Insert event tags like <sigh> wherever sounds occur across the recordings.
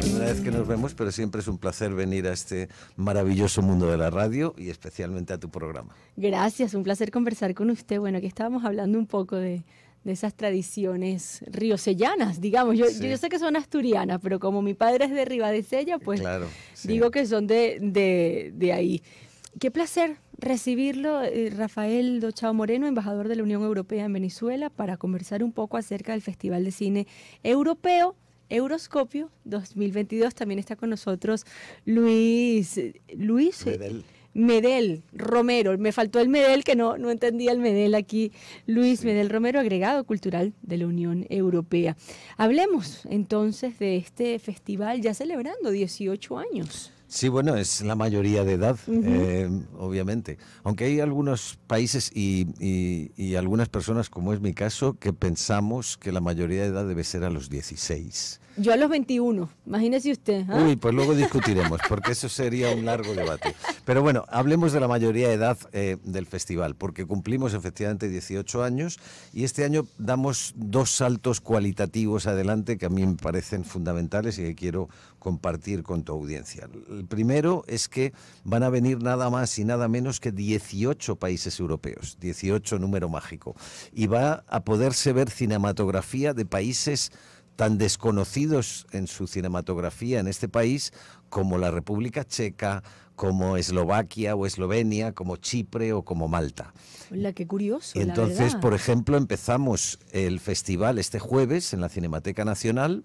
primera vez que nos vemos, pero siempre es un placer venir a este maravilloso mundo de la radio y especialmente a tu programa. Gracias, un placer conversar con usted. Bueno, aquí estábamos hablando un poco de, esas tradiciones riosellanas, digamos. Yo, sé que son asturianas, pero como mi padre es de Ribadesella, pues digo que son de, de, de, ahí. Qué placer recibirlo, eh, Rafael Dochao Moreno, embajador de la Unión Europea en Venezuela, para conversar un poco acerca del Festival de Cine Europeo Euroscopio 2022. También está con nosotros Luis. Luis. Medel. Romero, me faltó el Medel que no, no entendía el Medel aquí, Luis Medel Romero, agregado cultural de la Unión Europea. Hablemos entonces de este festival ya celebrando 18 años. Sí, bueno, es la mayoría de edad, eh, obviamente. Aunque hay algunos países y, y, algunas personas, como es mi caso, que pensamos que la mayoría de edad debe ser a los 16. Yo a los 21, imagínese usted. ¿ah? Uy, pues luego discutiremos, porque eso sería un largo debate. Pero bueno, hablemos de la mayoría de edad eh, del festival, porque cumplimos efectivamente 18 años y este año damos dos saltos cualitativos adelante que a mí me parecen fundamentales y que quiero compartir con tu audiencia. El primero es que van a venir nada más y nada menos que 18 países europeos, 18 número mágico, y va a poderse ver cinematografía de países tan desconocidos en su cinematografía en este país como la República Checa, como Eslovaquia o Eslovenia, como Chipre o como Malta. La que curioso. Y entonces, por ejemplo, empezamos el festival este jueves en la Cinemateca Nacional,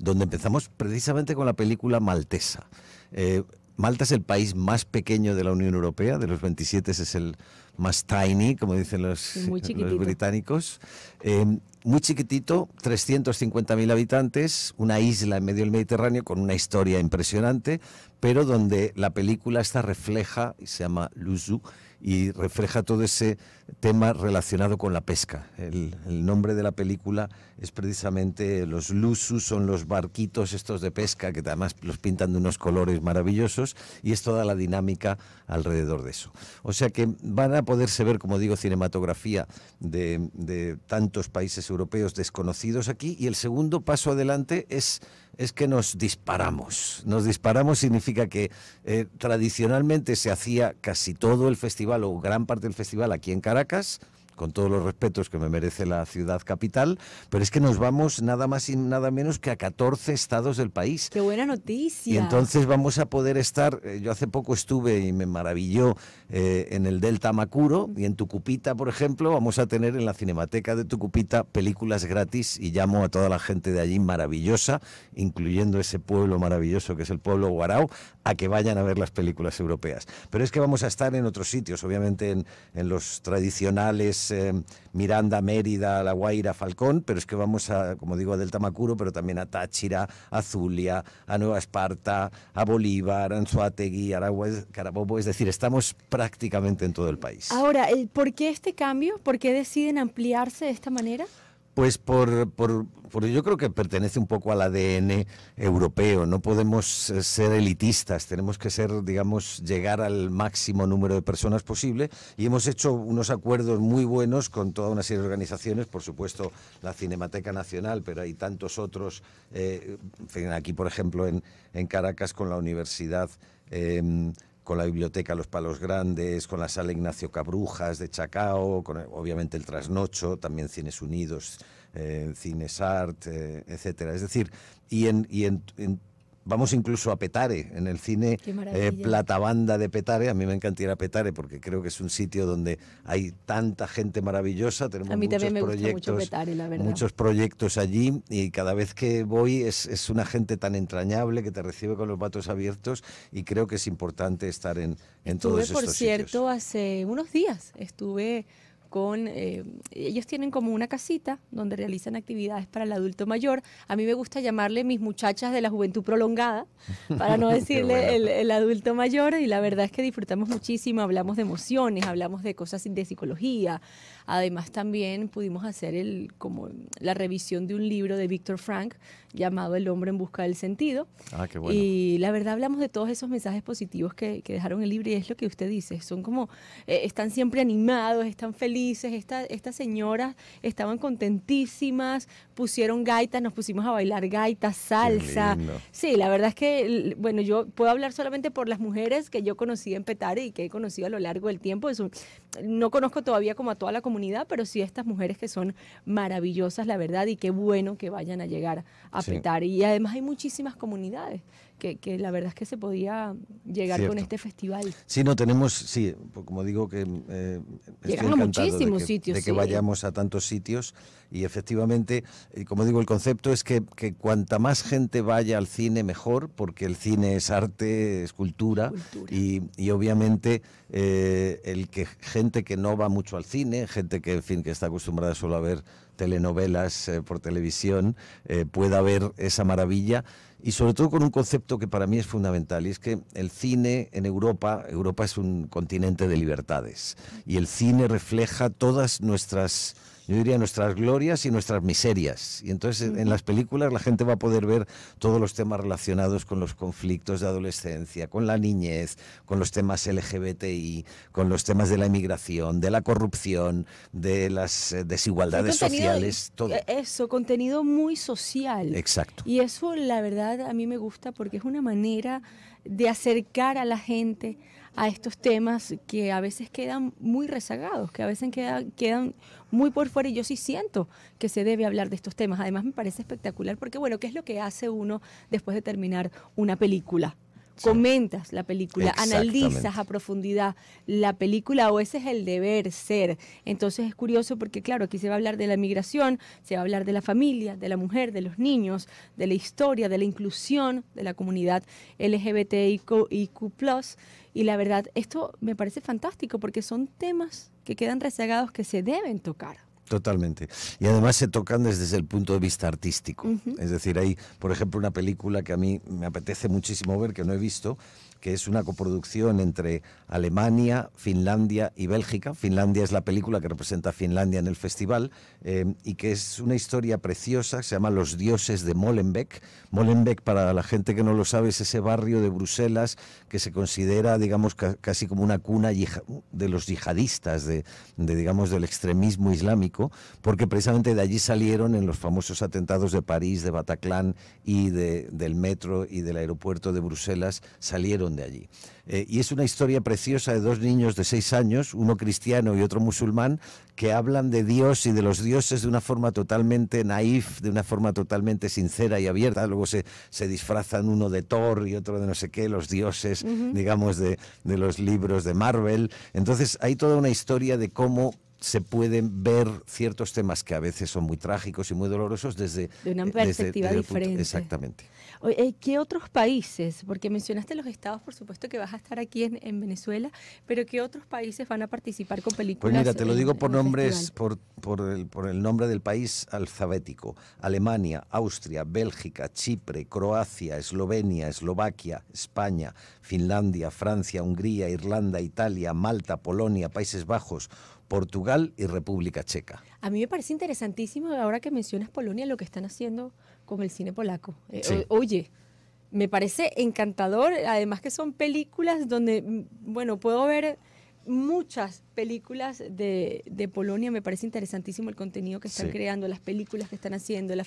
donde empezamos precisamente con la película maltesa. Eh, Malta es el país más pequeño de la Unión Europea, de los 27 es el más tiny, como dicen los, <laughs> británicos. Eh, muy chiquitito, 350.000 habitantes, una isla en medio del Mediterráneo con una historia impresionante, pero donde la película esta refleja, y se llama Luzu, y refleja todo ese tema relacionado con la pesca. El, nombre de la película es precisamente los lusus, son los barquitos estos de pesca que además los pintan de unos colores maravillosos y es toda la dinámica alrededor de eso. O sea que van a poderse ver, como digo, cinematografía de, de tantos países europeos desconocidos aquí y el segundo paso adelante es es que nos disparamos. Nos disparamos significa que eh, tradicionalmente se hacía casi todo el festival o gran parte del festival aquí en Caracas, con todos los respetos que me merece la ciudad capital, pero es que nos vamos nada más y nada menos que a 14 estados del país. ¡Qué buena noticia! Y entonces vamos a poder estar, eh, yo hace poco estuve y me maravilló eh, en el Delta Macuro y en Tucupita, por ejemplo, vamos a tener en la Cinemateca de Tucupita películas gratis y llamo a toda la gente de allí maravillosa, incluyendo ese pueblo maravilloso que es el pueblo Guarao, a que vayan a ver las películas europeas. Pero es que vamos a estar en otros sitios, obviamente en, en los tradicionales eh, Miranda, Mérida, La Guaira, Falcón, pero es que vamos a, como digo, a Delta Macuro, pero también a Táchira, a Zulia, a Nueva Esparta, a Bolívar, a Anzuategui, a Carabobo, es decir, estamos prácticamente en todo el país. Ahora, ¿por qué este cambio? ¿Por qué deciden ampliarse de esta manera? Pues por, por, yo creo que pertenece un poco al ADN europeo. No podemos eh, ser elitistas, tenemos que ser, digamos, llegar al máximo número de personas posible. Y hemos hecho unos acuerdos muy buenos con toda una serie de organizaciones, por supuesto la Cinemateca Nacional, pero hay tantos otros. Eh, aquí, por ejemplo, en, Caracas con la Universidad. Em, con la biblioteca Los Palos Grandes, con la sala Ignacio Cabrujas de Chacao, con obviamente el Trasnocho, también Cines Unidos, eh, Cines Art, eh, etcétera. Es decir, y en, y en Vamos incluso a Petare, en el cine eh, Platabanda de Petare. A mí me encantaría ir a Petare porque creo que es un sitio donde hay tanta gente maravillosa. Tenemos a mí muchos también me proyectos, gusta mucho Petare, la verdad. Muchos proyectos allí y cada vez que voy es, una gente tan entrañable que te recibe con los vatos abiertos y creo que es importante estar en, en todos estos por cierto, hace unos días estuve con, eh, ellos tienen como una casita donde realizan actividades para el adulto mayor. A mí me gusta llamarle mis muchachas de la juventud prolongada, para no <laughs> decirle el, el, adulto mayor, y la verdad es que disfrutamos muchísimo, hablamos de emociones, hablamos de cosas de psicología, Además también pudimos hacer el, como la revisión de un libro de Víctor Frank llamado El hombre en busca del sentido. Ah, qué bueno. Y la verdad hablamos de todos esos mensajes positivos que, dejaron el libro y es lo que usted dice, son como, eh, están siempre animados, están felices, estas señoras estaban contentísimas, pusieron gaitas, nos pusimos a bailar gaitas, salsa. Sí, la verdad es que, bueno, yo puedo hablar solamente por las mujeres que yo conocí en Petare y que he conocido a lo largo del tiempo. Es un, no conozco todavía como a toda la comunidad, pero sí estas mujeres que son maravillosas, la verdad, y qué bueno que vayan a llegar a sí. Y además hay muchísimas comunidades que, la verdad es que se podía llegar con este festival. Sí, no tenemos, sí, como digo que eh, a muchísimos de que, que vayamos a tantos sitios y efectivamente, eh, como digo, el concepto es que, cuanta más gente vaya al cine mejor, porque el cine es arte, es cultura, Y, obviamente eh, el que gente que no va mucho al cine, gente que en fin que está acostumbrada solo a ver telenovelas eh, por televisión, pueda ver esa maravilla y sobre todo con un concepto que para mí es fundamental, y es que el cine en Europa, Europa es un continente de libertades, y el cine refleja todas nuestras yo diría nuestras glorias y nuestras miserias. Y entonces en las películas la gente va a poder ver todos los temas relacionados con los conflictos de adolescencia, con la niñez, con los temas LGBTI, con los temas de la inmigración, de la corrupción, de las eh, desigualdades sociales, todo. E, eso, contenido muy social. Exacto. Y eso la verdad a mí me gusta porque es una manera de acercar a la gente a estos temas que a veces quedan muy rezagados, que a veces quedan, quedan muy por fuera y yo sí siento que se debe hablar de estos temas. Además me parece espectacular porque, bueno, ¿qué es lo que hace uno después de terminar una película? comentas la película, analizas a profundidad la película o ese es el deber ser. Entonces es curioso porque claro, aquí se va a hablar de la migración, se va a hablar de la familia, de la mujer, de los niños, de la historia, de la inclusión de la comunidad LGBTIQ+. Y la verdad, esto me parece fantástico porque son temas que quedan rezagados que se deben tocar. Totalmente. Y además se tocan desde el punto de vista artístico. Es decir, hay, por ejemplo, una película que a mí me apetece muchísimo ver, que no he visto, que es una coproducción entre Alemania, Finlandia y Bélgica. Finlandia es la película que representa a Finlandia en el festival eh, y que es una historia preciosa, se llama Los dioses de Molenbeek. Molenbeek, para la gente que no lo sabe, es ese barrio de Bruselas que se considera, digamos, casi como una cuna de los yihadistas, de, digamos, del extremismo islámico, porque precisamente de allí salieron en los famosos atentados de París, de Bataclan y de, del metro y del aeropuerto de Bruselas, salieron de allí. Eh, y es una historia preciosa de dos niños de seis años, uno cristiano y otro musulmán, que hablan de Dios y de los dioses de una forma totalmente naif, de una forma totalmente sincera y abierta. Luego se, se disfrazan uno de Thor y otro de no sé qué, los dioses, digamos, de, de los libros de Marvel. Entonces hay toda una historia de cómo se pueden ver ciertos temas que a veces son muy trágicos y muy dolorosos desde... una perspectiva diferente. exactamente. Eh, ¿Qué otros países? Porque mencionaste los estados, por supuesto que vas a estar aquí en, Venezuela, pero ¿qué otros países van a participar con películas? Pues mira, te lo digo por nombres, por, el, por el nombre del país alfabético. Alemania, Austria, Bélgica, Chipre, Croacia, Eslovenia, Eslovaquia, España, Finlandia, Francia, Hungría, Irlanda, Italia, Malta, Polonia, Países Bajos, Portugal y República Checa. A mí me parece interesantísimo ahora que mencionas Polonia lo que están haciendo con el cine polaco. Eh, oye, me parece encantador, además que son películas donde, mm, bueno, puedo ver muchas películas de, Polonia. Me parece interesantísimo el contenido que están creando, las películas que están haciendo, la,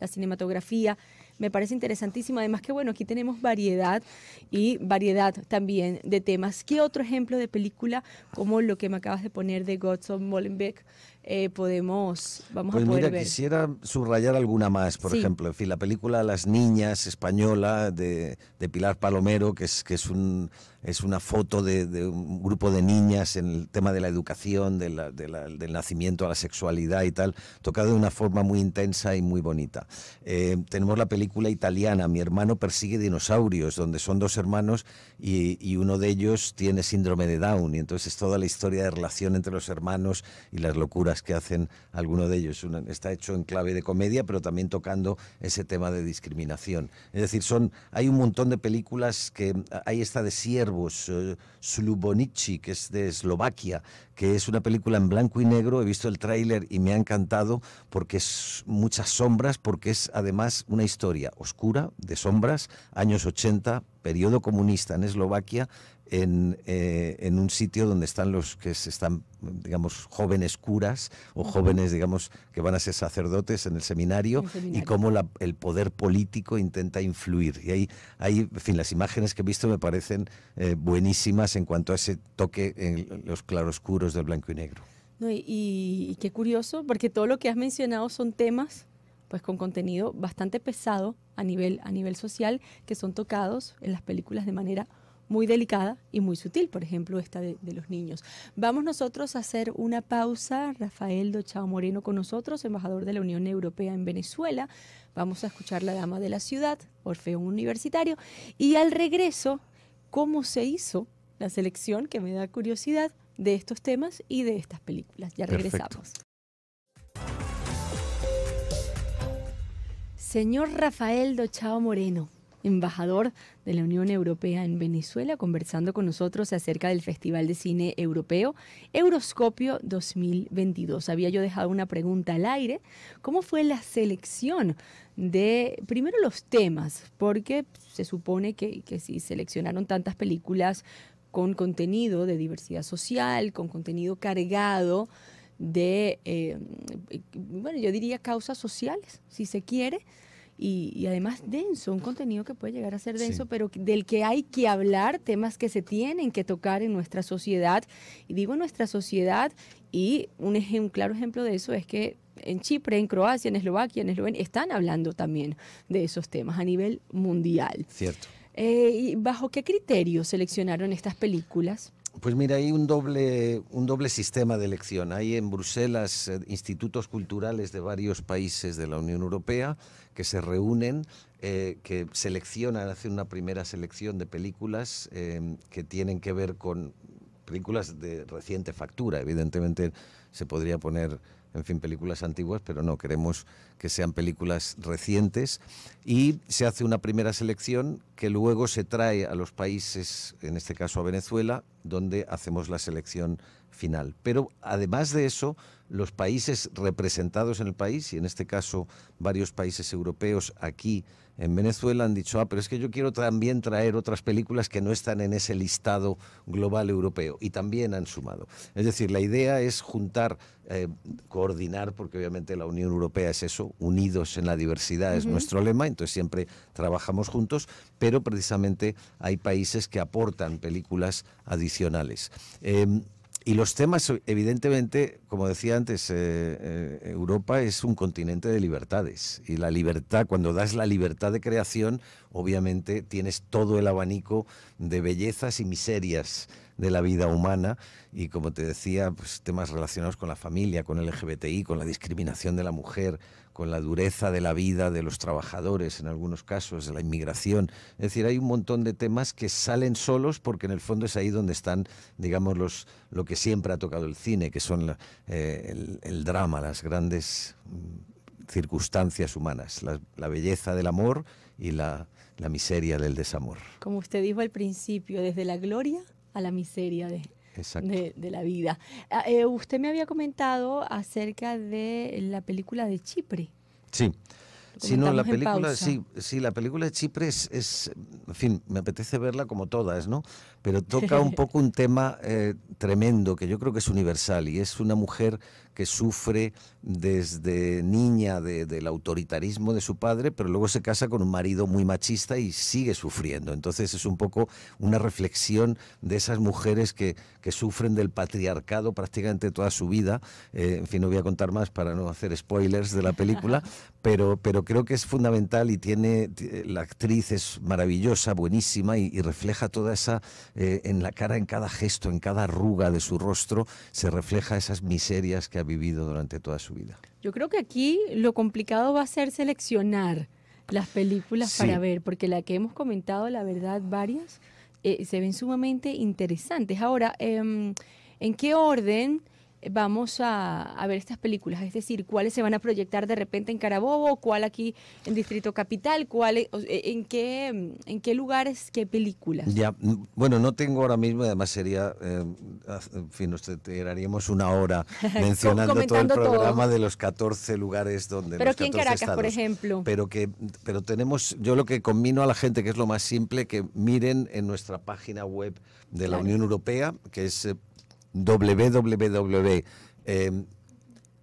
la, cinematografía. Me parece interesantísimo. Además que, bueno, aquí tenemos variedad y variedad también de temas. ¿Qué otro ejemplo de película como lo que me acabas de poner de of Molenbeek eh, podemos, vamos a pues poder ver. quisiera subrayar alguna más, por ejemplo, en fin, la película Las Niñas española de, Pilar Palomero, que es, que es, un, es una foto de, un grupo de niñas en el tema de la educación, del nacimiento a la sexualidad y tal, tocado de una forma muy intensa y muy bonita. Eh, tenemos la película italiana, Mi hermano persigue dinosaurios, donde son dos hermanos y, y uno de ellos tiene síndrome de Down, y entonces es toda la historia de relación entre los hermanos y las locuras que hacen alguno de ellos. está hecho en clave de comedia, pero también tocando ese tema de discriminación. Es decir, son, hay un montón de películas que. Hay esta de Siervos, eh, Slubonici, que es de Eslovaquia, que es una película en blanco y negro. He visto el tráiler y me ha encantado porque es muchas sombras, porque es además una historia oscura de sombras, años 80, periodo comunista en Eslovaquia, eh, en, un sitio donde están los que se están, digamos, jóvenes curas o jóvenes, digamos, que van a ser sacerdotes en el seminario, y cómo el poder político intenta influir. Y ahí, ahí, en fin, las imágenes que he visto me parecen eh, buenísimas en cuanto a ese toque en los claroscuros del blanco y negro. y, y, qué curioso, porque todo lo que has mencionado son temas pues con contenido bastante pesado a nivel, a nivel social, que son tocados en las películas de manera muy delicada y muy sutil, por ejemplo, esta de, los niños. Vamos nosotros a hacer una pausa, Rafael Dochao Moreno con nosotros, embajador de la Unión Europea en Venezuela. Vamos a escuchar La Dama de la Ciudad, Orfeo Universitario, y al regreso, cómo se hizo la selección, que me da curiosidad, de estos temas y de estas películas. Ya regresamos. Señor Rafael Dochao Moreno, embajador de la Unión Europea en Venezuela, conversando con nosotros acerca del Festival de Cine Europeo Euroscopio 2022. Había yo dejado una pregunta al aire. ¿Cómo fue la selección de, primero, los temas? Porque se supone que, si seleccionaron tantas películas con contenido de diversidad social, con contenido cargado, de, eh, bueno, yo diría causas sociales, si se quiere, y, además denso, un contenido que puede llegar a ser denso, pero del que hay que hablar, temas que se tienen que tocar en nuestra sociedad. Y digo nuestra sociedad y un, claro ejemplo de eso es que en Chipre, en Croacia, en Eslovaquia, en Eslovenia, están hablando también de esos temas a nivel mundial. Cierto. Eh, ¿y ¿Bajo qué criterios seleccionaron estas películas? Pues mira, hay un doble, un doble sistema de elección. Hay en Bruselas eh, institutos culturales de varios países de la Unión Europea que se reúnen, eh, que seleccionan, hacen una primera selección de películas em, que tienen que ver con películas de reciente factura. Evidentemente se podría poner en fin, películas antiguas, pero no, queremos que sean películas recientes. Y se hace una primera selección que luego se trae a los países, en este caso a Venezuela, donde hacemos la selección final. Pero además de eso, los países representados en el país, y en este caso varios países europeos aquí en Venezuela, han dicho, ah, pero es que yo quiero también traer otras películas que no están en ese listado global europeo, y también han sumado. Es decir, la idea es juntar, eh, coordinar, porque obviamente la Unión Europea es eso, unidos en la diversidad es nuestro lema, entonces siempre trabajamos juntos, pero precisamente hay países que aportan películas adicionales. Em, y los temas, evidentemente, como decía antes, eh, eh, Europa es un continente de libertades. Y la libertad, cuando das la libertad de creación, obviamente tienes todo el abanico de bellezas y miserias de la vida humana. Y como te decía, pues, temas relacionados con la familia, con el LGBTI, con la discriminación de la mujer, con la dureza de la vida de los trabajadores, en algunos casos, de la inmigración. Es decir, hay un montón de temas que salen solos porque en el fondo es ahí donde están, digamos, los, lo que siempre ha tocado el cine, que son eh, el, drama, las grandes mm, circunstancias humanas, la, belleza del amor y la, la miseria del desamor. Como usted dijo al principio, desde la gloria a la miseria de, de, la vida. Ah, eh, usted me había comentado acerca de la película de Chipre. Sí. Sí, la película, sí, la película de Chipre es, en fin, me apetece verla como todas, ¿no? Pero toca un <laughs> poco un tema eh, tremendo que yo creo que es universal y es una mujer que sufre desde niña del autoritarismo de su padre, pero luego se casa con un marido muy machista y sigue sufriendo. Entonces es un poco una reflexión de esas mujeres que, que sufren del patriarcado prácticamente toda su vida. Eh, en fin, no voy a contar más para no hacer spoilers de la película, <laughs> pero, pero creo que es fundamental y tiene, la actriz es maravillosa, buenísima y, refleja toda esa, eh, en la cara, en cada gesto, en cada arruga de su rostro, se refleja esas miserias que ha vivido durante toda su vida. Yo creo que aquí lo complicado va a ser seleccionar las películas para ver, porque la que hemos comentado, la verdad, varias, eh, se ven sumamente interesantes. Ahora, em, ¿en qué orden? vamos a, ver estas películas? Es decir, ¿cuáles se van a proyectar de repente en Carabobo? ¿Cuál aquí en Distrito Capital? ¿Cuál, e, en, qué, ¿En qué lugares, qué películas? Ya, mm, bueno, no tengo ahora mismo, además sería, eh, en fin, nos tiraríamos una hora <laughs> mencionando todo el programa de los 14 lugares donde... Pero aquí en Caracas, por ejemplo. Pero, que, pero tenemos, yo lo que combino a la gente, que es lo más simple, que miren en nuestra página web de la Unión Europea, que es eh, www. Eh,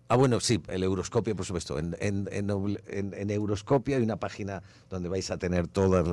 Ah, bueno, sí, el Euroscopio, por supuesto. En, en, Euroscopia hay una página donde vais a tener toda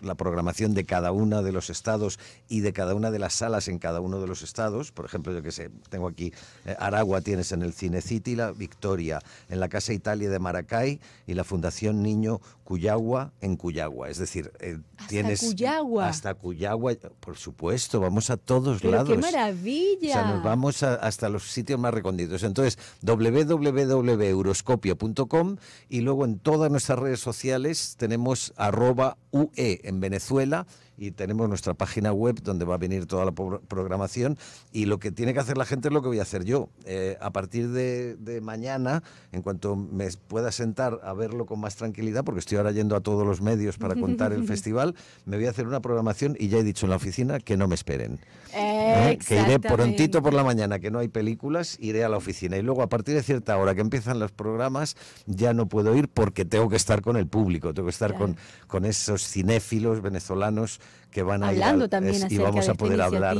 la programación de cada uno de los estados y de cada una de las salas en cada uno de los estados. Por ejemplo, yo que sé, tengo aquí eh, Aragua, tienes en el Cine la Victoria, en la Casa Italia de Maracay y la Fundación Niño Cuyagua en Cuyagua. Es decir, eh, hasta tienes. Cuyagua. Hasta Cuyagua, por supuesto, vamos a todos lados. ¡Qué maravilla! O sea, nos vamos hasta los sitios más recondidos. Entonces, doble www.euroscopia.com y luego en todas nuestras redes sociales tenemos arroba UE en Venezuela y tenemos nuestra página web donde va a venir toda la programación y lo que tiene que hacer la gente es lo que voy a hacer yo. Eh, a partir de, mañana, en cuanto me pueda sentar a verlo con más tranquilidad, porque estoy ahora yendo a todos los medios para contar el <laughs> festival, me voy a hacer una programación y ya he dicho en la oficina que no me esperen. Eh, eh, que iré prontito por la mañana, que no hay películas, iré a la oficina y luego a partir de cierta hora que empiezan los programas ya no puedo ir porque tengo que estar con el público, tengo que estar con, con esos cinéfilos venezolanos que van a ir y vamos a poder hablar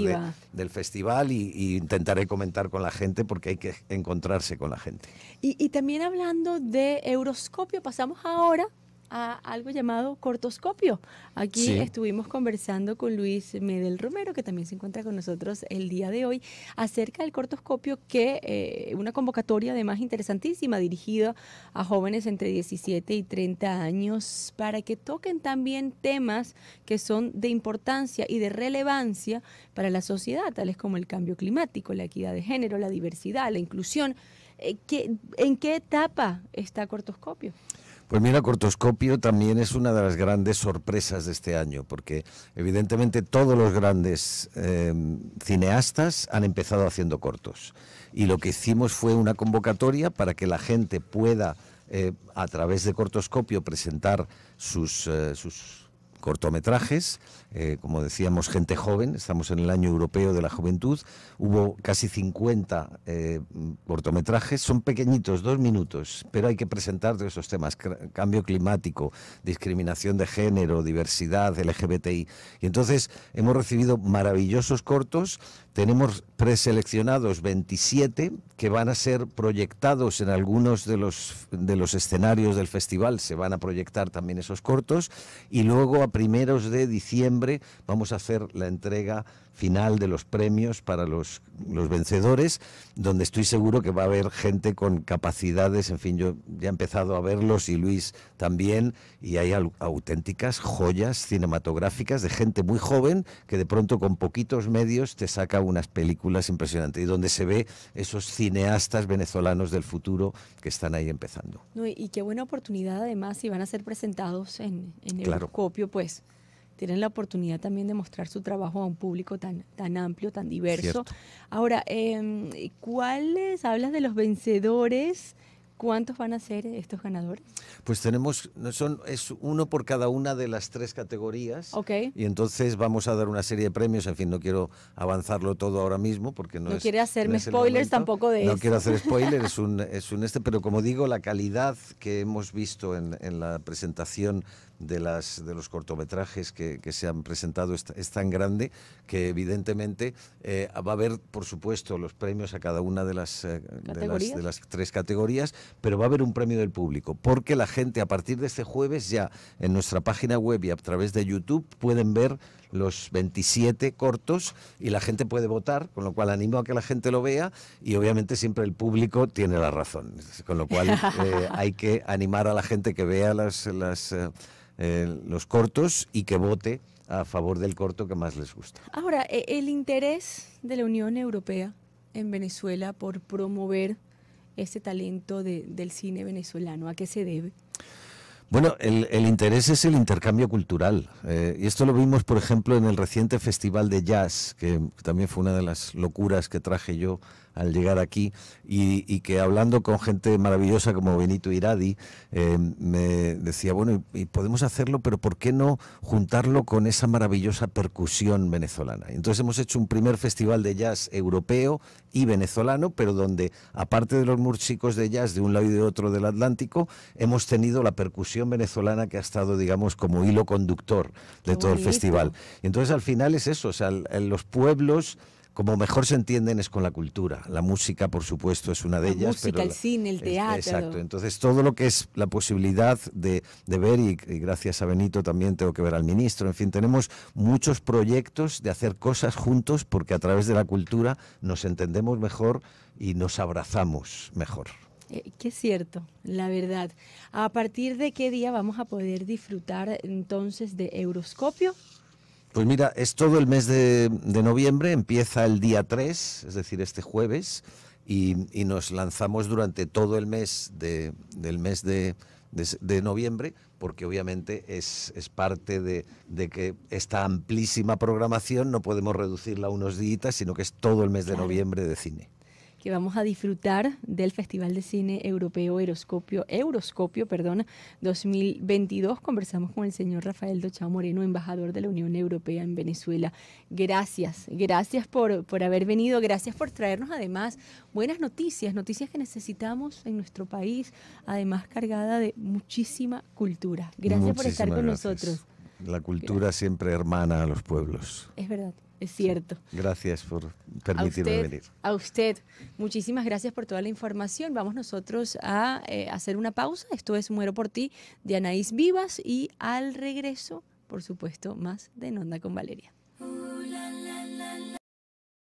del festival y, intentaré comentar con la gente porque hay que encontrarse con la gente. Y, y también hablando de Euroscopio, pasamos ahora a algo llamado cortoscopio. Aquí estuvimos conversando con Luis Medel Romero, que también se encuentra con nosotros el día de hoy, acerca del cortoscopio, que eh, una convocatoria además interesantísima dirigida a jóvenes entre 17 y 30 años para que toquen también temas que son de importancia y de relevancia para la sociedad, tales como el cambio climático, la equidad de género, la diversidad, la inclusión eh, ¿En qué etapa está Cortoscopio? Pues mira, Cortoscopio también es una de las grandes sorpresas de este año, porque evidentemente todos los grandes em, cineastas han empezado haciendo cortos. Y lo que hicimos fue una convocatoria para que la gente pueda, eh, a través de Cortoscopio, presentar sus eh, cortometrajes, eh, como decíamos, gente joven, estamos en el año europeo de la juventud, hubo casi 50 eh, cortometrajes, son pequeñitos, dos minutos, pero hay que presentar todos esos temas, cambio climático, discriminación de género, diversidad, LGBTI. Y entonces hemos recibido maravillosos cortos, tenemos preseleccionados 27 que van a ser proyectados en algunos de los, de los escenarios del festival, se van a proyectar también esos cortos, y luego a primeros de diciembre vamos a hacer la entrega final de los premios para los, los vencedores, donde estoy seguro que va a haber gente con capacidades, en fin, yo ya he empezado a verlos y Luis también, y hay auténticas joyas cinematográficas de gente muy joven que de pronto con poquitos medios te saca unas películas impresionantes y donde se ve esos cineastas venezolanos del futuro que están ahí empezando. y qué buena oportunidad además si van a ser presentados en, en el copio, pues tienen la oportunidad también de mostrar su trabajo a un público tan, tan amplio, tan diverso. Ahora, em, ¿cuáles, hablas de los vencedores? ¿Cuántos van a ser estos ganadores? Pues tenemos, son, es uno por cada una de las tres categorías. Ok. Y entonces vamos a dar una serie de premios. En fin, no quiero avanzarlo todo ahora mismo porque no, no quiere hacerme spoilers tampoco de no eso. No quiero hacer <laughs> spoilers, es un, es un este, pero como digo, la calidad que hemos visto en, en la presentación de, las, de los cortometrajes que, se han presentado es, tan grande que evidentemente eh, va a haber, por supuesto, los premios a cada una de las, eh, de las, tres categorías, pero va a haber un premio del público, porque la gente a partir de este jueves ya en nuestra página web y a través de YouTube pueden ver los 27 cortos y la gente puede votar, con lo cual animo a que la gente lo vea y obviamente siempre el público tiene la razón, con lo cual <laughs> eh, hay que animar a la gente que vea las eh, los cortos y que vote a favor del corto que más les gusta. Ahora, e, el interés de la Unión Europea en Venezuela por promover este talento del cine venezolano, ¿a qué se debe? Bueno, el, interés es el intercambio cultural. Eh, y esto lo vimos, por ejemplo, en el reciente Festival de Jazz, que también fue una de las locuras que traje yo al llegar aquí, y, que hablando con gente maravillosa como Benito Iradi, eh, me decía, bueno, y, podemos hacerlo, pero ¿por qué no juntarlo con esa maravillosa percusión venezolana? Entonces hemos hecho un primer festival de jazz europeo y venezolano, pero donde, aparte de los murchicos de jazz de un lado y de otro del Atlántico, hemos tenido la percusión venezolana que ha estado, digamos, como hilo conductor de todo el festival. entonces al final es eso, o sea, los pueblos como mejor se entienden es con la cultura. La música, por supuesto, es una de la ellas. Música, el cine, el teatro. exacto. Entonces, todo lo que es la posibilidad de, ver, y, gracias a Benito también tengo que ver al ministro, en fin, tenemos muchos proyectos de hacer cosas juntos porque a través de la cultura nos entendemos mejor y nos abrazamos mejor. Eh, qué cierto, la verdad. ¿A partir de qué día vamos a poder disfrutar entonces de Euroscopio? Pues mira, es todo el mes de, noviembre, empieza el día 3, es decir, este jueves, y, nos lanzamos durante todo el mes de, del mes de, noviembre, porque obviamente es, es parte de, que esta amplísima programación no podemos reducirla a unos días, sino que es todo el mes de noviembre de cine que vamos a disfrutar del Festival de Cine Europeo Euroscopio, Euroscopio 2022. Conversamos con el señor Rafael Dochao Moreno, embajador de la Unión Europea en Venezuela. Gracias, gracias por, haber venido, gracias por traernos además buenas noticias, noticias que necesitamos en nuestro país, además cargada de muchísima cultura. Gracias por estar con nosotros. La cultura siempre hermana a los pueblos. Es verdad es cierto. Gracias por permitirme venir. A usted, muchísimas gracias por toda la información. Vamos nosotros a eh, hacer una pausa. Esto es Muero por ti de Anaís Vivas y al regreso, por supuesto, más de Nonda con Valeria.